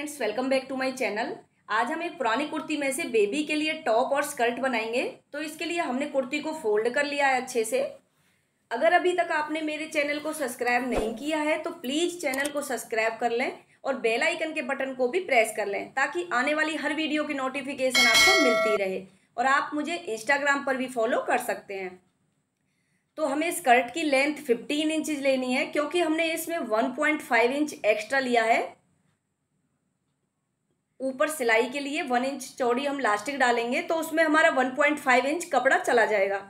friends welcome back to my channel आज हम एक पुरानी कुर्ती में से बेबी के लिए टॉप और स्कर्ट बनाएंगे तो इसके लिए हमने कुर्ती को फोल्ड कर लिया है अच्छे से अगर अभी तक आपने मेरे चैनल को सब्सक्राइब नहीं किया है तो प्लीज़ चैनल को सब्सक्राइब कर लें और बेल आइकन के बटन को भी प्रेस कर लें ताकि आने वाली हर वीडियो की नोटिफिकेशन आपको मिलती रहे और आप मुझे इंस्टाग्राम पर भी फॉलो कर सकते हैं तो हमें स्कर्ट की लेंथ 15 इंचज लेनी है क्योंकि हमने इसमें 1.5 इंच एक्स्ट्रा लिया है ऊपर सिलाई के लिए वन इंच चौड़ी हम लास्टिक डालेंगे तो उसमें हमारा वन पॉइंट फाइव इंच कपड़ा चला जाएगा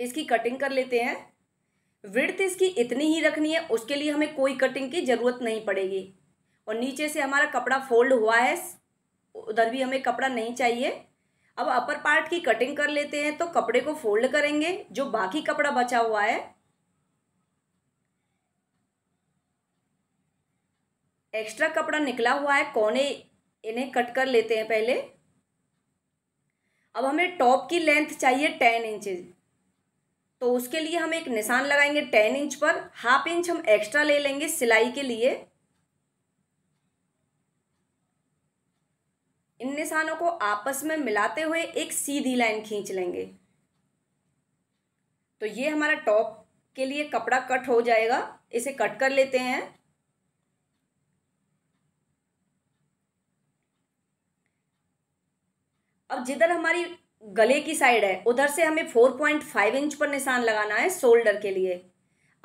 इसकी कटिंग कर लेते हैं विड़थ इसकी इतनी ही रखनी है उसके लिए हमें कोई कटिंग की ज़रूरत नहीं पड़ेगी और नीचे से हमारा कपड़ा फोल्ड हुआ है उधर भी हमें कपड़ा नहीं चाहिए अब अपर पार्ट की कटिंग कर लेते हैं तो कपड़े को फोल्ड करेंगे जो बाकी कपड़ा बचा हुआ है एक्स्ट्रा कपड़ा निकला हुआ है कोने इन्हें कट कर लेते हैं पहले अब हमें टॉप की लेंथ चाहिए टेन इंचज तो उसके लिए हम एक निशान लगाएंगे टेन इंच पर हाफ इंच हम एक्स्ट्रा ले लेंगे सिलाई के लिए इन निशानों को आपस में मिलाते हुए एक सीधी लाइन खींच लेंगे तो ये हमारा टॉप के लिए कपड़ा कट हो जाएगा इसे कट कर लेते हैं अब जिधर हमारी गले की साइड है उधर से हमें फोर पॉइंट फाइव इंच पर निशान लगाना है शोल्डर के लिए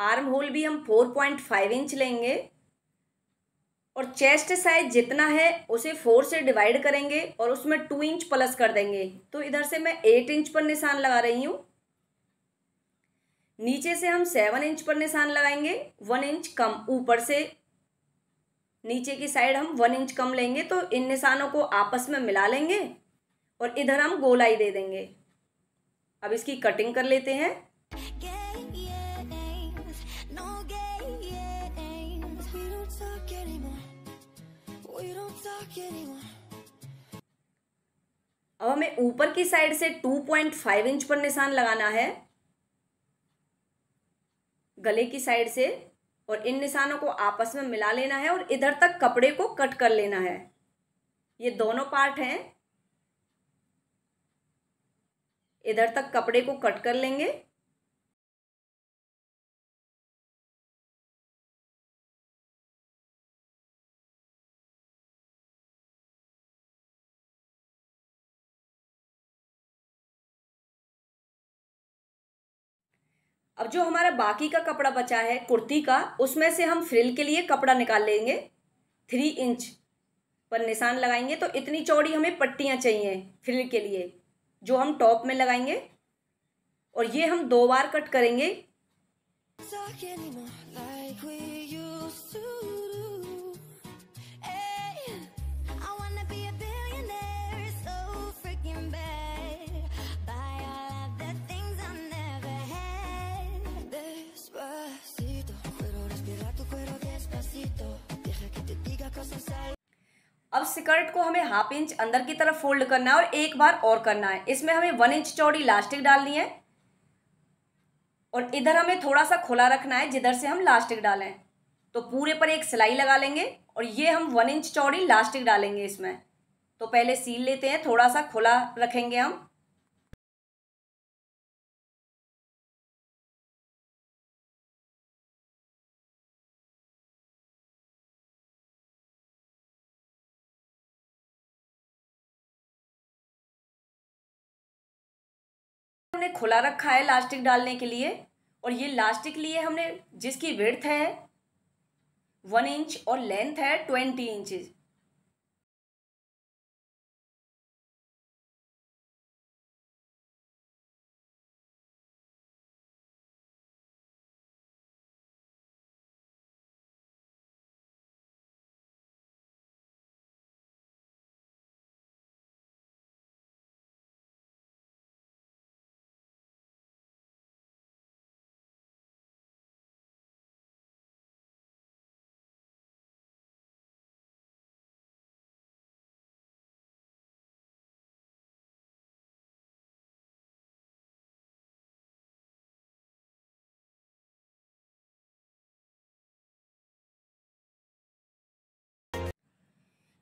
आर्म होल भी हम फोर पॉइंट फाइव इंच लेंगे और चेस्ट साइज जितना है उसे फोर से डिवाइड करेंगे और उसमें टू इंच प्लस कर देंगे तो इधर से मैं एट इंच पर निशान लगा रही हूँ नीचे से हम सेवन इंच पर निशान लगाएंगे वन इंच कम ऊपर से नीचे की साइड हम वन इंच कम लेंगे तो इन निशानों को आपस में मिला लेंगे और इधर हम गोलाई दे देंगे अब इसकी कटिंग कर लेते हैं अब हमें ऊपर की साइड से 2.5 इंच पर निशान लगाना है गले की साइड से और इन निशानों को आपस में मिला लेना है और इधर तक कपड़े को कट कर लेना है ये दोनों पार्ट हैं इधर तक कपड़े को कट कर लेंगे अब जो हमारा बाकी का कपड़ा बचा है कुर्ती का उसमें से हम फ्रिल के लिए कपड़ा निकाल लेंगे थ्री इंच पर निशान लगाएंगे तो इतनी चौड़ी हमें पट्टियां चाहिए फ्रिल के लिए जो हम टॉप में लगाएंगे और ये हम दो बार कट करेंगे अब स्कर्ट को हमें हाफ इंच अंदर की तरफ फोल्ड करना है और एक बार और करना है इसमें हमें वन इंच चौड़ी लास्टिक डालनी है और इधर हमें थोड़ा सा खुला रखना है जिधर से हम लास्टिक डालें तो पूरे पर एक सिलाई लगा लेंगे और ये हम वन इंच चौड़ी लास्टिक डालेंगे इसमें तो पहले सील लेते हैं थोड़ा सा खुला रखेंगे हम हमने खुला रखा है लास्टिक डालने के लिए और ये लास्टिक लिए हमने जिसकी विर्थ है वन इंच और लेंथ है ट्वेंटी इंचज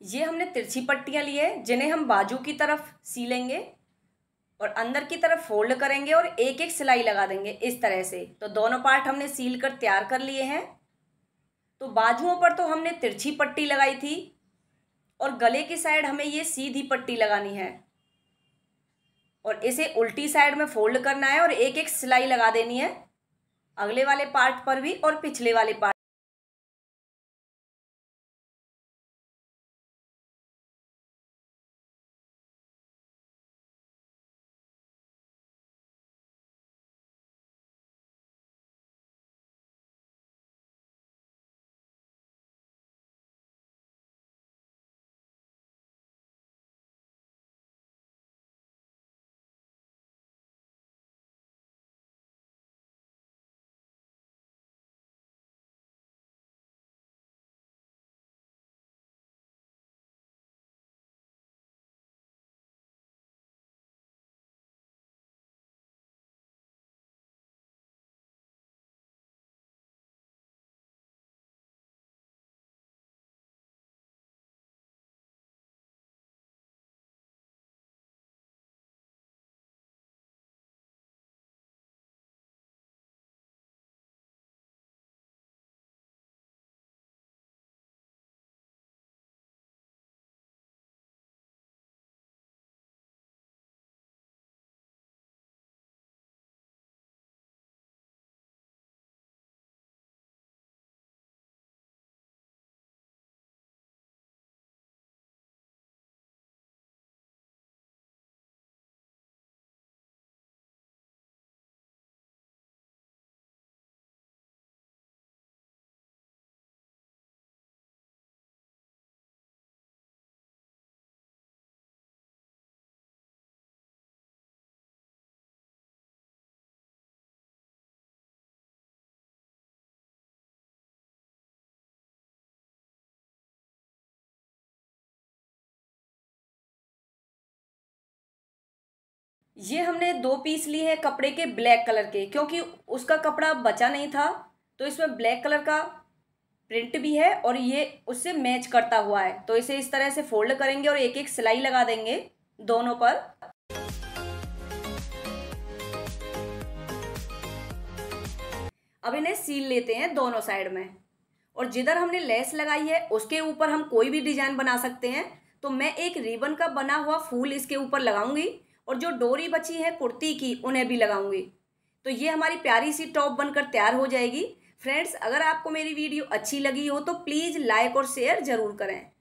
ये हमने तिरछी पट्टियाँ ली है जिन्हें हम बाजू की तरफ सी लेंगे और अंदर की तरफ फोल्ड करेंगे और एक एक सिलाई लगा देंगे इस तरह से तो दोनों पार्ट हमने सील कर तैयार कर लिए हैं तो बाजुओं पर तो हमने तिरछी पट्टी लगाई थी और गले की साइड हमें ये सीधी पट्टी लगानी है और इसे उल्टी साइड में फोल्ड करना है और एक एक सिलाई लगा देनी है अगले वाले पार्ट पर भी और पिछले वाले पार्ट ये हमने दो पीस ली है कपड़े के ब्लैक कलर के क्योंकि उसका कपड़ा बचा नहीं था तो इसमें ब्लैक कलर का प्रिंट भी है और ये उससे मैच करता हुआ है तो इसे इस तरह से फोल्ड करेंगे और एक एक सिलाई लगा देंगे दोनों पर अब इन्हें सील लेते हैं दोनों साइड में और जिधर हमने लेस लगाई है उसके ऊपर हम कोई भी डिजाइन बना सकते हैं तो मैं एक रिबन का बना हुआ फूल इसके ऊपर लगाऊंगी और जो डोरी बची है कुर्ती की उन्हें भी लगाऊंगी तो ये हमारी प्यारी सी टॉप बनकर तैयार हो जाएगी फ्रेंड्स अगर आपको मेरी वीडियो अच्छी लगी हो तो प्लीज़ लाइक और शेयर ज़रूर करें